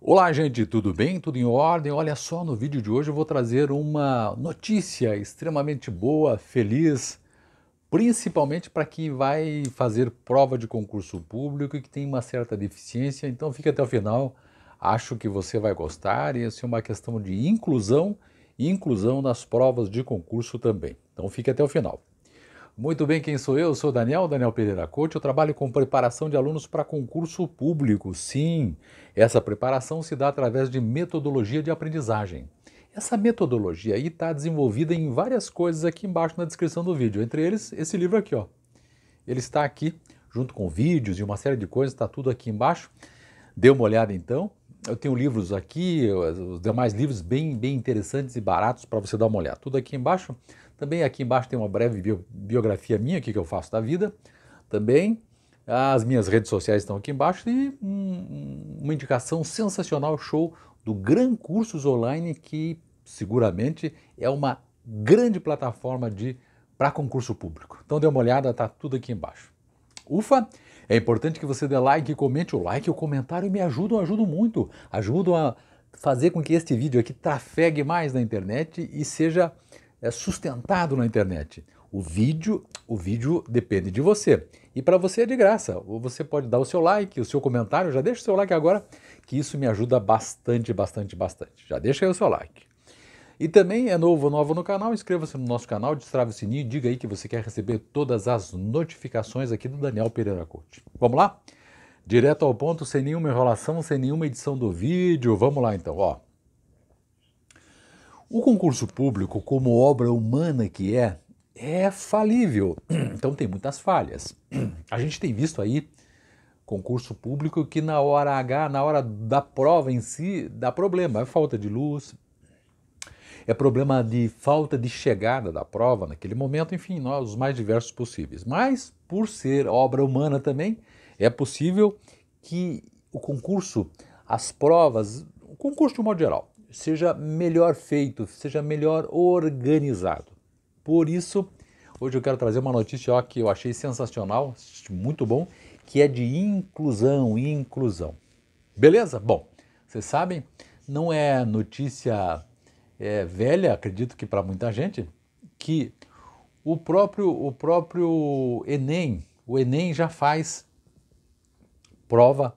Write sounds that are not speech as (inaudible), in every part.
Olá, gente, tudo bem? Tudo em ordem? Olha só, no vídeo de hoje eu vou trazer uma notícia extremamente boa, feliz, principalmente para quem vai fazer prova de concurso público e que tem uma certa deficiência, então fica até o final. Acho que você vai gostar e isso é uma questão de inclusão e inclusão nas provas de concurso também. Então fica até o final. Muito bem, quem sou eu? Eu sou Daniel, Daniel Pereira Couto. Eu trabalho com preparação de alunos para concurso público. Sim, essa preparação se dá através de metodologia de aprendizagem. Essa metodologia aí está desenvolvida em várias coisas aqui embaixo na descrição do vídeo, entre eles esse livro aqui, ó. Ele está aqui junto com vídeos e uma série de coisas, está tudo aqui embaixo. Dê uma olhada então. Eu tenho livros aqui, os demais livros bem, bem interessantes e baratos para você dar uma olhada. Tudo aqui embaixo. Também aqui embaixo tem uma breve biografia minha, o que eu faço da vida. Também as minhas redes sociais estão aqui embaixo e um, uma indicação sensacional, show, do Gran Cursos Online, que seguramente é uma grande plataforma de para concurso público. Então dê uma olhada, tá tudo aqui embaixo. Ufa! É importante que você dê like, comente o like, o comentário me ajudam, ajudam muito. Ajudam a fazer com que este vídeo aqui trafegue mais na internet e seja é sustentado na internet. O vídeo, o vídeo depende de você. E para você é de graça. Você pode dar o seu like, o seu comentário, já deixa o seu like agora, que isso me ajuda bastante, bastante, bastante. Já deixa aí o seu like. E também é novo ou novo no canal, inscreva-se no nosso canal, destrave o sininho e diga aí que você quer receber todas as notificações aqui do Daniel Pereira Coach. Vamos lá? Direto ao ponto, sem nenhuma enrolação, sem nenhuma edição do vídeo. Vamos lá então, ó. O concurso público, como obra humana que é, é falível, (clears throat) então tem muitas falhas. (clears throat) A gente tem visto aí concurso público que na hora H, na hora da prova em si, dá problema, é falta de luz, é problema de falta de chegada da prova naquele momento, enfim, nós, os mais diversos possíveis. Mas, por ser obra humana também, é possível que o concurso, as provas, o concurso de um modo geral, seja melhor feito, seja melhor organizado. Por isso, hoje eu quero trazer uma notícia ó, que eu achei sensacional, muito bom, que é de inclusão, inclusão. Beleza? Bom, vocês sabem, não é notícia é, velha, acredito que para muita gente, que o próprio, o próprio Enem, o Enem já faz prova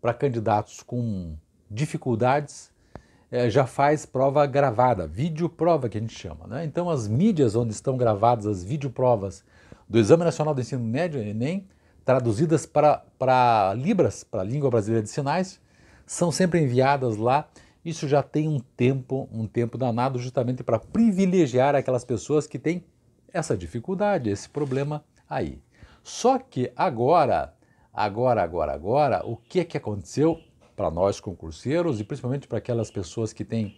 para candidatos com dificuldades é, já faz prova gravada, videoprova que a gente chama. Né? Então, as mídias onde estão gravadas as videoprovas do Exame Nacional do Ensino Médio, ENEM, traduzidas para, para Libras, para a Língua Brasileira de Sinais, são sempre enviadas lá. Isso já tem um tempo, um tempo danado, justamente para privilegiar aquelas pessoas que têm essa dificuldade, esse problema aí. Só que agora, agora, agora, agora, o que é que aconteceu? para nós concurseiros e principalmente para aquelas pessoas que têm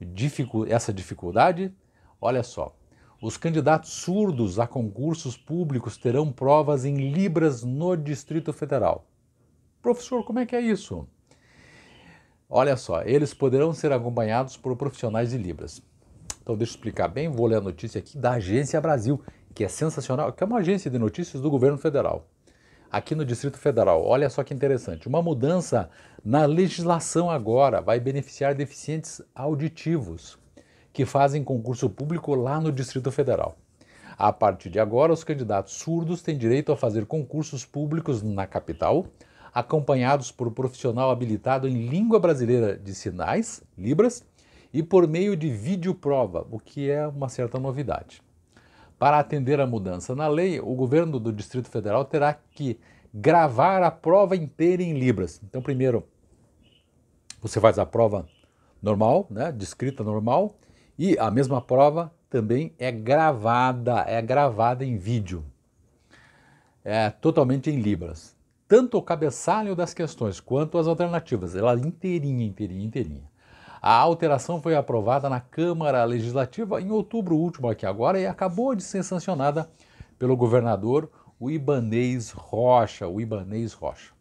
dificu essa dificuldade? Olha só, os candidatos surdos a concursos públicos terão provas em Libras no Distrito Federal. Professor, como é que é isso? Olha só, eles poderão ser acompanhados por profissionais de Libras. Então, deixa eu explicar bem, vou ler a notícia aqui da Agência Brasil, que é sensacional, que é uma agência de notícias do governo federal aqui no Distrito Federal. Olha só que interessante. Uma mudança na legislação agora vai beneficiar deficientes auditivos que fazem concurso público lá no Distrito Federal. A partir de agora, os candidatos surdos têm direito a fazer concursos públicos na capital, acompanhados por profissional habilitado em língua brasileira de sinais, Libras, e por meio de videoprova, o que é uma certa novidade. Para atender a mudança na lei, o governo do Distrito Federal terá que gravar a prova inteira em Libras. Então, primeiro, você faz a prova normal, né, de escrita normal, e a mesma prova também é gravada, é gravada em vídeo, é totalmente em libras. Tanto o cabeçalho das questões quanto as alternativas, ela inteirinha, inteirinha, inteirinha. A alteração foi aprovada na Câmara Legislativa em outubro último aqui agora e acabou de ser sancionada pelo governador o Ibanês Rocha, o Ibanez Rocha.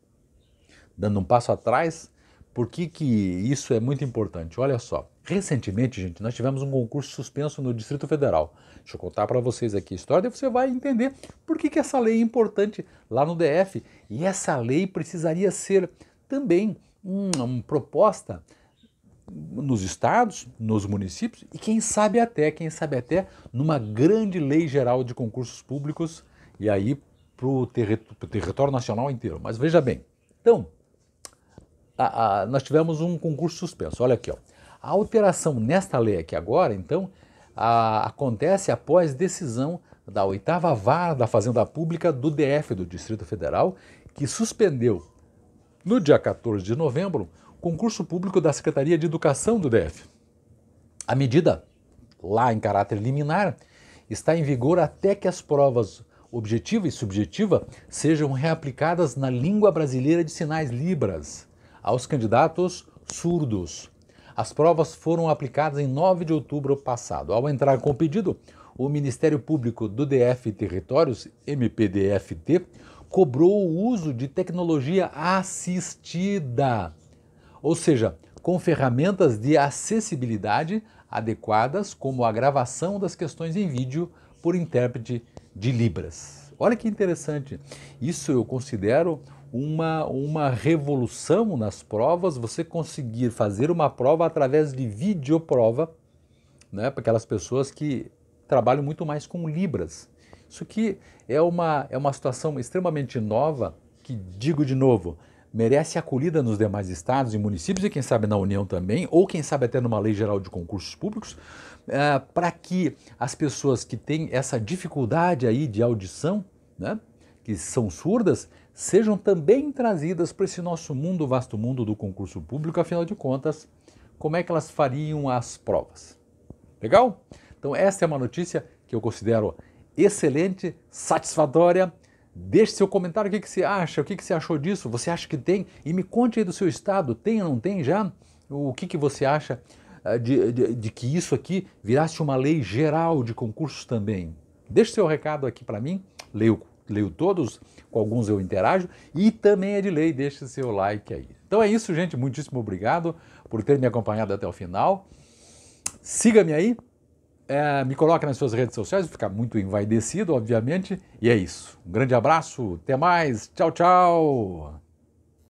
Dando um passo atrás, por que, que isso é muito importante? Olha só, recentemente, gente, nós tivemos um concurso suspenso no Distrito Federal. Deixa eu contar para vocês aqui a história, e você vai entender por que, que essa lei é importante lá no DF. E essa lei precisaria ser também uma proposta nos estados, nos municípios e quem sabe até, quem sabe até numa grande lei geral de concursos públicos e aí para o território, território nacional inteiro. Mas veja bem, então a, a, nós tivemos um concurso suspenso. Olha aqui, ó. a alteração nesta lei aqui agora, então, a, acontece após decisão da oitava vara da Fazenda Pública do DF do Distrito Federal, que suspendeu no dia 14 de novembro concurso público da Secretaria de Educação do DF. A medida, lá em caráter liminar, está em vigor até que as provas objetiva e subjetiva sejam reaplicadas na língua brasileira de sinais Libras aos candidatos surdos. As provas foram aplicadas em 9 de outubro passado. Ao entrar com o pedido, o Ministério Público do DF Territórios, MPDFT, cobrou o uso de tecnologia assistida ou seja, com ferramentas de acessibilidade adequadas, como a gravação das questões em vídeo por intérprete de Libras. Olha que interessante, isso eu considero uma, uma revolução nas provas, você conseguir fazer uma prova através de videoprova, né, para aquelas pessoas que trabalham muito mais com Libras. Isso aqui é uma, é uma situação extremamente nova, que digo de novo, merece acolhida nos demais estados e municípios e quem sabe na União também, ou quem sabe até numa lei geral de concursos públicos, é, para que as pessoas que têm essa dificuldade aí de audição, né, que são surdas, sejam também trazidas para esse nosso mundo, vasto mundo do concurso público, afinal de contas, como é que elas fariam as provas? Legal? Então essa é uma notícia que eu considero excelente, satisfatória, Deixe seu comentário, o que, que você acha, o que, que você achou disso, você acha que tem? E me conte aí do seu estado, tem ou não tem já? O que, que você acha eh, de, de, de que isso aqui virasse uma lei geral de concursos também? Deixe seu recado aqui para mim, leio, leio todos, com alguns eu interajo, e também é de lei, deixe seu like aí. Então é isso, gente, muitíssimo obrigado por ter me acompanhado até o final. Siga-me aí, é, me coloque nas suas redes sociais, vou ficar muito envaidecido, obviamente. E é isso. Um grande abraço, até mais, tchau, tchau!